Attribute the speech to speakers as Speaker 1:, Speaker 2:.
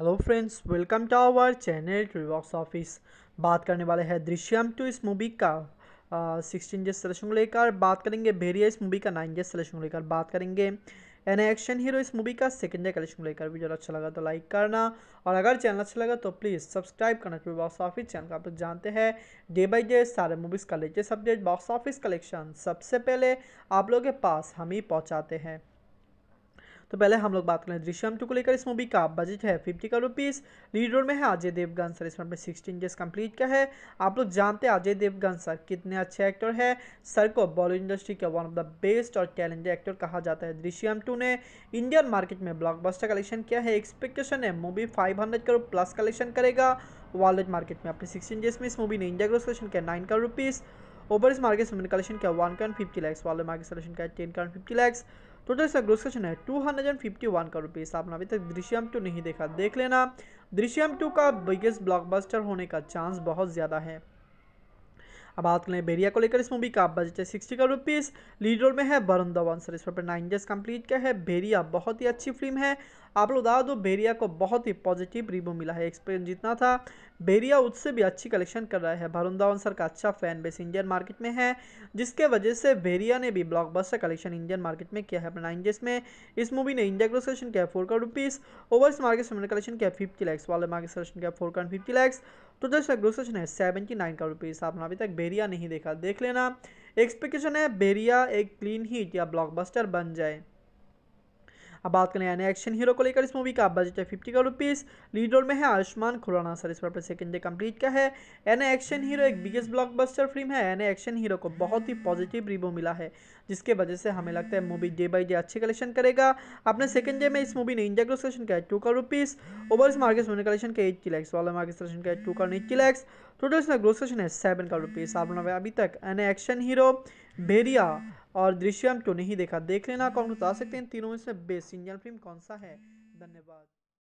Speaker 1: hello friends welcome to our channel रिवॉक्स office बात करने वाले हैं दृश्यम टू तो इस मूवी का सिक्सटीन जे सलेक्शन को लेकर बात करेंगे भेरिया इस मूवी का नाइन जे सलेक्शन को लेकर बात करेंगे एन एक्शन हीरो इस मूवी का सेकेंड डे कलेक्शन को लेकर वीडियो अच्छा लगा तो लाइक करना और अगर चैनल अच्छा लगा तो प्लीज़ सब्सक्राइब करना क्योंकि बॉक्स ऑफिस चैनल का आप लोग जानते हैं डे बाई डे सारे मूवीज़ का latest update box office collection सबसे पहले आप लोगों के पास हम ही पहुँचाते हैं तो पहले हम लोग बात करें दृश्यम टू को लेकर इस मूवी का बजट है fifty crore rupees lead role में है अजय देवगन सर इसमें सिक्सटीन डेज कंप्लीट का है आप लोग जानते हैं अजय देवगन सर कितने अच्छे एक्टर है सर को बॉलीवुड इंडस्ट्री के वन ऑफ द बेस्ट और टैलेंटेड एक्टर कहा जाता है दृश्यम टू ने इंडियन मार्केट में ब्लॉकबस्टर कलेक्शन किया है एक्सपेक्टेशन है movie five hundred crore plus collection करेगा वर्ल्ड मार्केट में अपने सिक्सटीन डेज में इस मूवी ने इंडिया ग्रोस कलेक्शन किया nine crore rupees overseas market में कलेक्शन किया वन कॉइन फिफ्टी लैक्स वाले मार्केट कलेक्शन किया टेन कॉइन फिफ्टी लैक्स टोटल इसका ग्रोस कलेक्शन है two hundred and fifty one का रुपीज़ आपने अभी तक दृश्यम टू नहीं देखा देख लेना दृश्यम टू का बिगेस्ट ब्लॉकबस्टर होने का चांस बहुत ज़्यादा है अब बात करें बेरिया को लेकर इस मूवी का बजट है सिक्सटी का रुपीज़ लीड रोल में है वरुण धवन सर इस पर नाइन डेज कंप्लीट किया है बेरिया बहुत ही अच्छी फिल्म है आप लोग बता दो बेरिया को बहुत ही पॉजिटिव रिव्यू मिला है एक्सपीरियंस जितना था बेरिया उससे भी अच्छी कलेक्शन कर रहा है भरुण धवन सर का अच्छा फैन बेस इंडियन मार्केट में है जिसके वजह से बेरिया ने भी ब्लॉकबस्टर कलेक्शन इंडियन मार्केट में किया है अपना इंजेस में इस मूवी ने इंडिया ग्रोस कलेक्शन किया है four crore rupees overseas market में कलेक्शन किया फिफ्टी लैक्स वाले मार्केट कलेक्शन किया फोर करोड़ फिफ्टी लैक्स तो जैसे ग्रोस कलेक्शन है सेवेंटी नाइन करोड़ रुपीज़ आपने अभी तक बेरिया नहीं देखा देख लेना एक्सपेक्टेशन है बेरिया एक क्लीन हीट या ब्लॉकबस्टर बन जाए अब बात करें यानी एक्शन हीरो को लेकर इस मूवी का बजट है फिफ्टी का रुपीज़ लीड रोल में है आयुष्मान खुराना सर इस पर सेकंड डे कंप्लीट का है एन एक्शन हीरो एक बिगेस्ट ब्लॉकबस्टर फिल्म है एन एक्शन हीरो को बहुत ही पॉजिटिव रिव्यू मिला है जिसके वजह से हमें लगता है मूवी डे बाई डे अच्छे कलेक्शन करेगा अपने सेकंड डे में इस मूवी ने इंडिया ग्रोस कलेक्शन किया टू का रुपीज़ ओवरस मार्केट में कलेक्शन किया एट्टी लैक्स वाले मार्केट कलेक्शन किया टू का एट्टी लैक्स टोटल इसका ग्रोस कलेक्शन है सेवन का रुपीज़ आप अभी तक एन एक्शन हीरो भेरिया और दृश्यम टू नहीं देखा देख लेना कॉमेंट बता सकते हैं तीनों में से बेस्ट फिल्म कौन सा है धन्यवाद